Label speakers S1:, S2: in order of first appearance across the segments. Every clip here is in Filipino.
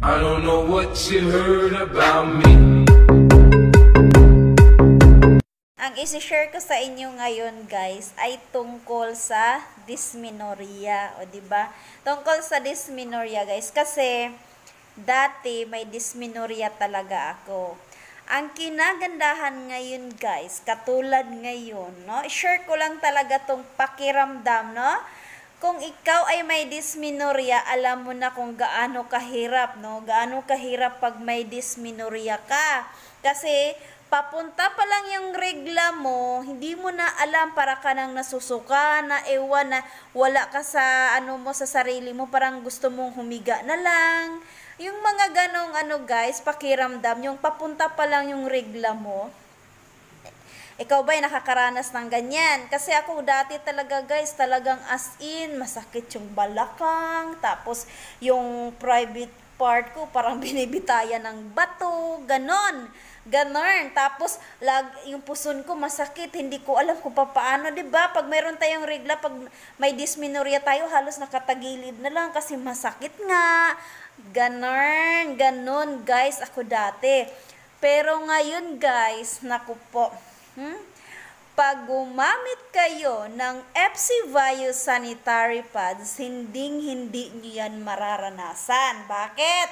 S1: I don't know what you heard about me. Ang isi-share ko sa inyo ngayon, guys, ay tungkol sa dysmenorrhea, o 'di ba? Tungkol sa dysmenorrhea, guys, kasi dati may dysmenorrhea talaga ako. Ang kinagandahan ngayon, guys, katulad ngayon, no? I Share ko lang talaga tong pakiramdam, no? kung ikaw ay may dysmenorrhea, alam mo na kung gaano kahirap, no? Gaano kahirap pag may dysmenorrhea ka. Kasi papunta pa lang yung regla mo, hindi mo na alam para ka nang nasusuka, na ewan na wala ka sa ano mo sa sarili mo, parang gusto mong humiga na lang. Yung mga ganong ano guys, pakiramdam, yung papunta pa lang yung regla mo, ikaw ba ay nakakaranas ng ganyan? Kasi ako dati talaga guys, talagang as in, masakit yung balakang, tapos yung private part ko, parang binibitayan ng bato, ganon. Ganon. Tapos, lag, yung puson ko masakit, hindi ko alam kung paano, di ba? Pag mayroon tayong regla, pag may dysmenorrhea tayo, halos nakatagilid na lang kasi masakit nga. Ganon. Ganon, guys, ako dati. Pero ngayon, guys, naku po Hmm? Pag gumamit kayo ng FC Vayu sanitary pads, hinding-hindi nyo yan mararanasan. Bakit?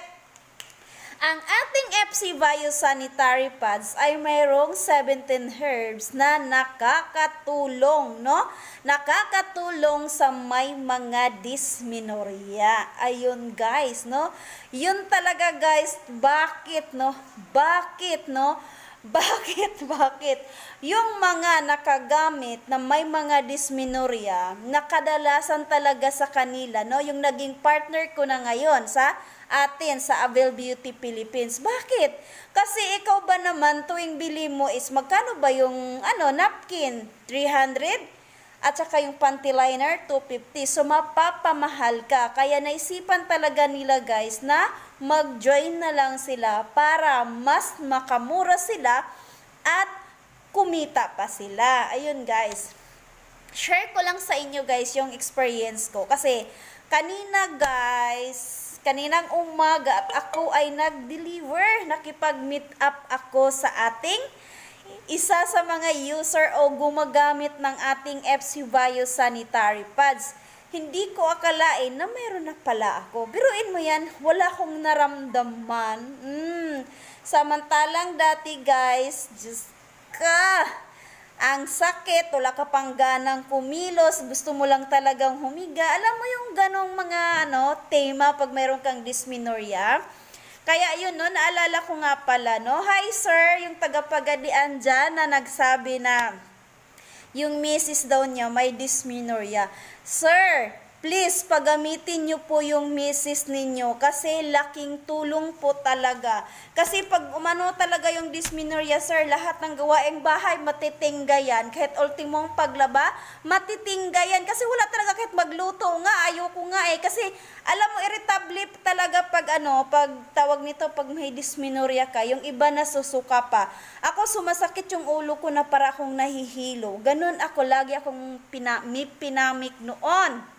S1: Ang ating FC Bio Sanitary Pads ay mayroong 17 herbs na nakakatulong, no? Nakakatulong sa may mga dysmenorrhea. Ayun guys, no? Yun talaga guys, bakit, no? Bakit, no? Bakit? Bakit? Yung mga nakagamit na may mga dysmenorrhea, nakadalasan talaga sa kanila, no? Yung naging partner ko na ngayon sa atin sa Abel Beauty Philippines. Bakit? Kasi ikaw ba naman tuwing bili mo is magkano ba yung ano, napkin? 300? At saka yung panty liner, 250. So mapapamahal ka. Kaya naisipan talaga nila guys na mag-join na lang sila para mas makamura sila at kumita pa sila. Ayun guys. Share ko lang sa inyo guys yung experience ko kasi kanina guys, kaninang umaga at ako ay nag-deliver, nakipag-meet up ako sa ating isa sa mga user o gumagamit ng ating FC Bio Sanitary Pads hindi ko akalain na mayroon na pala ako. Biruin mo yan, wala akong naramdaman. Mm. Samantalang dati guys, just ka, ang sakit, wala ka pang ganang kumilos, gusto mo lang talagang humiga. Alam mo yung ganong mga ano, tema pag mayroon kang dysmenorrhea? Kaya yun, no, naalala ko nga pala, no? Hi sir, yung tagapagadian dyan na nagsabi na, yung misis daw niya may dysmenorrhea. Sir, please pagamitin nyo po yung misis ninyo kasi laking tulong po talaga. Kasi pag umano talaga yung dysmenorrhea sir, lahat ng gawaing bahay matitingga yan. Kahit ultimong paglaba, matitingga yan. Kasi wala talaga kahit magluto nga, ayoko nga eh. Kasi alam mo, irritable talaga pag ano, pag tawag nito, pag may dysmenorrhea ka, yung iba na susuka pa. Ako sumasakit yung ulo ko na para akong nahihilo. Ganun ako, lagi akong pina- pinamik noon.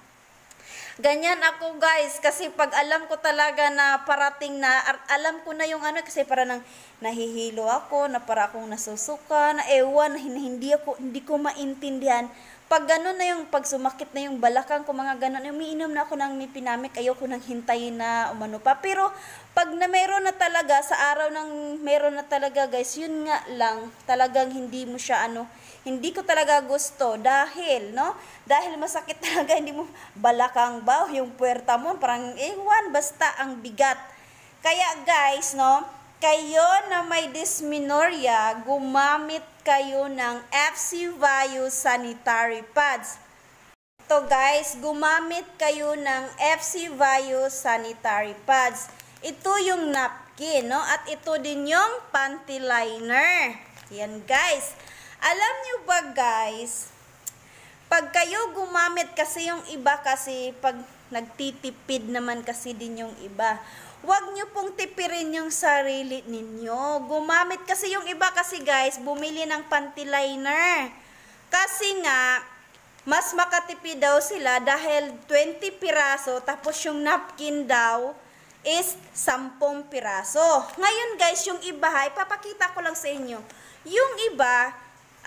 S1: Ganyan ako guys, kasi pag alam ko talaga na parating na, alam ko na yung ano, kasi para nang nahihilo ako, na para akong nasusuka, na ewan, na hindi, ako, hindi ko maintindihan. Pag ganun na yung, pag sumakit na yung balakang ko, mga ganun, umiinom na ako ng mipinamik, ayoko nang hintayin na umano pa. Pero pag na meron na talaga, sa araw ng meron na talaga guys, yun nga lang, talagang hindi mo siya ano, hindi ko talaga gusto dahil, no? Dahil masakit talaga, hindi mo balakang baw yung puwerta mo, parang iwan, eh, basta ang bigat. Kaya guys, no? Kayo na may dysmenorrhea, gumamit kayo ng FC Vio sanitary pads. Ito guys, gumamit kayo ng FC Vio sanitary pads. Ito yung napkin, no? At ito din yung panty liner. Yan guys. Alam nyo ba guys, pag kayo gumamit kasi yung iba kasi pag nagtitipid naman kasi din yung iba. Huwag nyo pong tipirin yung sarili ninyo. Gumamit kasi yung iba kasi guys, bumili ng panty liner. Kasi nga, mas makatipid daw sila dahil 20 piraso tapos yung napkin daw is 10 piraso. Ngayon guys, yung iba, ipapakita ko lang sa inyo. Yung iba,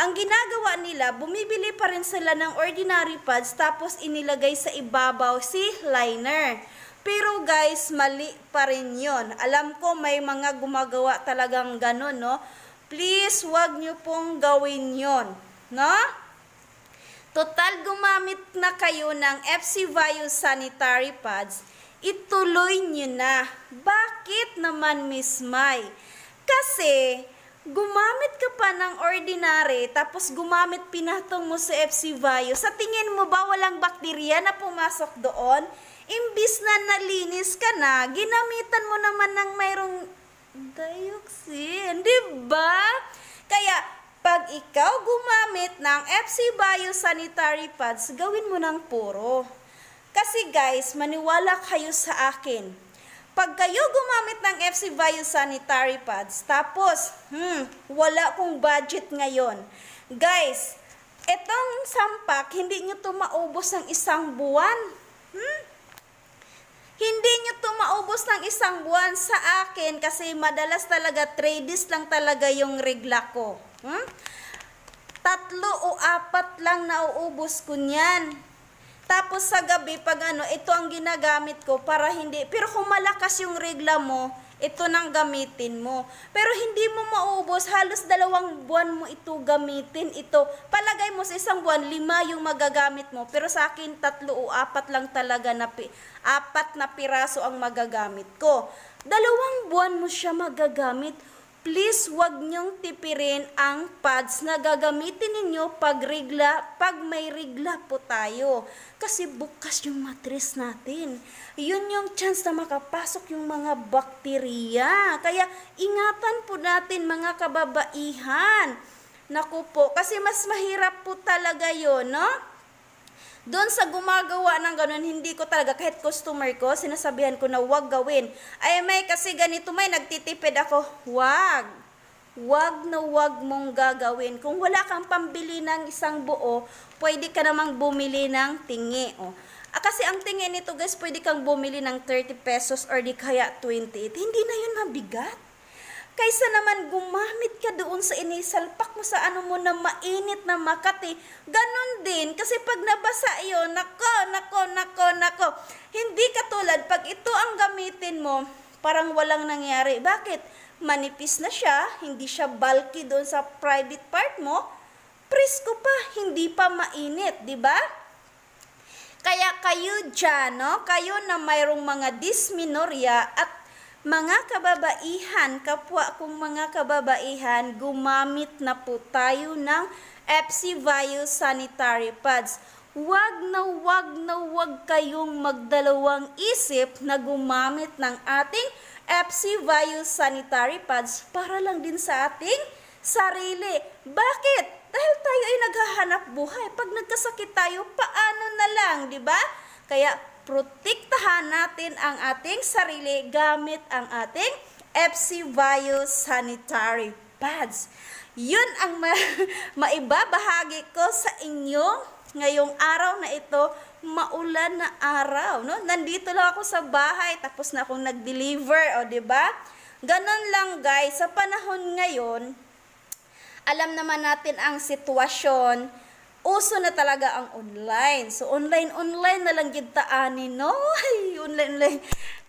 S1: ang ginagawa nila, bumibili pa rin sila ng ordinary pads tapos inilagay sa ibabaw si liner. Pero guys, mali pa rin yon. Alam ko may mga gumagawa talagang ganun, no? Please, wag nyo pong gawin yon, no? Total gumamit na kayo ng FC Vayu Sanitary Pads, ituloy nyo na. Bakit naman, Miss May? Kasi, gumamit ka pa ng ordinary, tapos gumamit pinatong mo sa FC Vayo, sa tingin mo ba walang bakterya na pumasok doon? Imbis na nalinis ka na, ginamitan mo naman ng mayroong dioxin, di ba? Kaya, pag ikaw gumamit ng FC Bio Sanitary Pads, gawin mo ng puro. Kasi guys, maniwala kayo sa akin, pag kayo gumamit ng FC Bio sanitary pads, tapos, hmm, wala kong budget ngayon. Guys, etong sampak, hindi nyo to maubos ng isang buwan. Hmm? Hindi nyo to maubos ng isang buwan sa akin kasi madalas talaga 3 lang talaga yung regla ko. Hmm? Tatlo o apat lang nauubos ko niyan. Tapos sa gabi, pag ano, ito ang ginagamit ko para hindi, pero kung malakas yung regla mo, ito nang gamitin mo. Pero hindi mo maubos, halos dalawang buwan mo ito gamitin. Ito, palagay mo sa isang buwan, lima yung magagamit mo. Pero sa akin, tatlo o apat lang talaga, na, apat na piraso ang magagamit ko. Dalawang buwan mo siya magagamit please wag niyong tipirin ang pads na gagamitin ninyo pag rigla, pag may rigla po tayo. Kasi bukas yung matris natin. Yun yung chance na makapasok yung mga bakteriya. Kaya ingatan po natin mga kababaihan. Naku po, kasi mas mahirap po talaga yon no? Doon sa gumagawa ng ganun, hindi ko talaga, kahit customer ko, sinasabihan ko na wag gawin. Ay may, kasi ganito may, nagtitipid ako. Wag. Wag na wag mong gagawin. Kung wala kang pambili ng isang buo, pwede ka namang bumili ng tingi. Oh. Ah, kasi ang tingin nito guys, pwede kang bumili ng 30 pesos or di kaya 28. Hindi na yun mabigat. Kaysa naman gumamit ka doon sa inisalpak mo sa ano mo na mainit na Makati. Ganon din. Kasi pag nabasa yun, nako, nako, nako, nako. Hindi katulad pag ito ang gamitin mo, parang walang nangyari. Bakit? Manipis na siya, hindi siya bulky doon sa private part mo. Presko pa, hindi pa mainit, di ba? Kaya kayo dyan, no? kayo na mayroong mga dysmenorrhea at mga kababaihan, kapwa kong mga kababaihan, gumamit na po tayo ng FC Sanitary Pads. Huwag na huwag na huwag kayong magdalawang isip na gumamit ng ating FC Sanitary Pads para lang din sa ating sarili. Bakit? Dahil tayo ay naghahanap buhay. Pag nagkasakit tayo, paano na lang, di ba? Kaya protektahan natin ang ating sarili gamit ang ating FC Bio Sanitary Pads. Yun ang ma- maibabahagi ko sa inyo ngayong araw na ito, maulan na araw. No? Nandito lang ako sa bahay, tapos na akong nag-deliver, o ba? Diba? Ganun lang guys, sa panahon ngayon, alam naman natin ang sitwasyon uso na talaga ang online. So, online-online na lang gintaanin, no? Ay, online-online.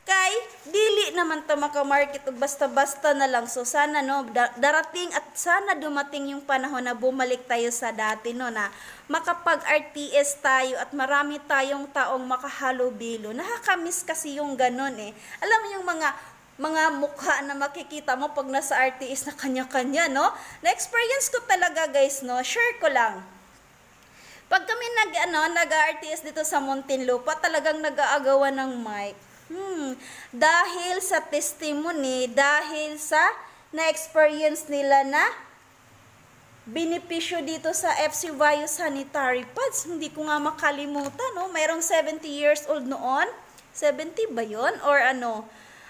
S1: Kay, dili naman to makamarket o basta-basta na lang. So, sana, no, darating at sana dumating yung panahon na bumalik tayo sa dati, no, na makapag-RTS tayo at marami tayong taong makahalo makahalubilo. Nakakamiss kasi yung ganun, eh. Alam mo yung mga mga mukha na makikita mo pag nasa RTS na kanya-kanya, no? Na-experience ko talaga, guys, no? Share ko lang. Pag kami nag, ano, nag-RTS dito sa Muntinlupa, talagang nag-aagawan ng mic. Hmm. Dahil sa testimony, dahil sa na-experience nila na benepisyo dito sa FC Vayu Sanitary Pads. Hindi ko nga makalimutan, no? Mayroong 70 years old noon. 70 ba yon Or ano,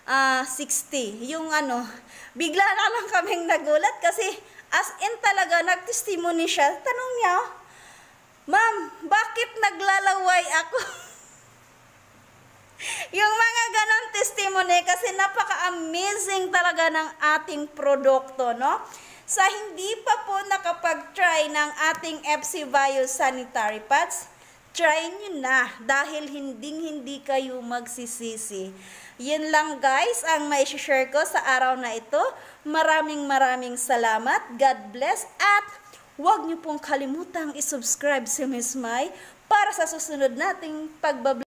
S1: uh, ah, 60. Yung ano, bigla na lang kaming nagulat kasi as in talaga, nagtestimony siya. Tanong niya, Ma'am, bakit naglalaway ako? yung mga ganong testimony kasi napaka-amazing talaga ng ating produkto, no? Sa hindi pa po nakapag-try ng ating FC Bio Sanitary Pads, try nyo na dahil hinding-hindi kayo magsisisi. Yan lang guys ang may share ko sa araw na ito. Maraming maraming salamat. God bless at Huwag niyo pong kalimutang isubscribe si Miss Mai para sa susunod nating pagbablog.